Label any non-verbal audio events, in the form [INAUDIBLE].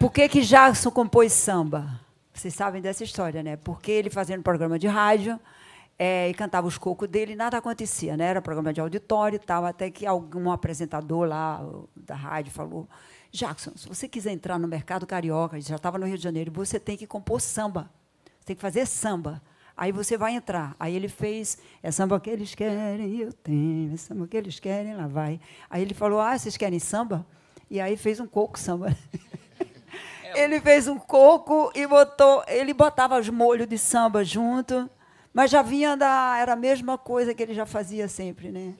Por que, que Jackson compôs samba? Vocês sabem dessa história, né? Porque ele fazendo programa de rádio é, e cantava os cocos dele e nada acontecia, né? Era programa de auditório e tal, até que algum apresentador lá da rádio falou: Jackson, se você quiser entrar no mercado carioca, já estava no Rio de Janeiro, você tem que compor samba. Você tem que fazer samba. Aí você vai entrar. Aí ele fez, é samba que eles querem, eu tenho, é samba que eles querem, lá vai. Aí ele falou, ah, vocês querem samba? E aí fez um coco samba. [LAUGHS] ele fez um coco e botou. Ele botava os molhos de samba junto, mas já vinha da. Era a mesma coisa que ele já fazia sempre, né?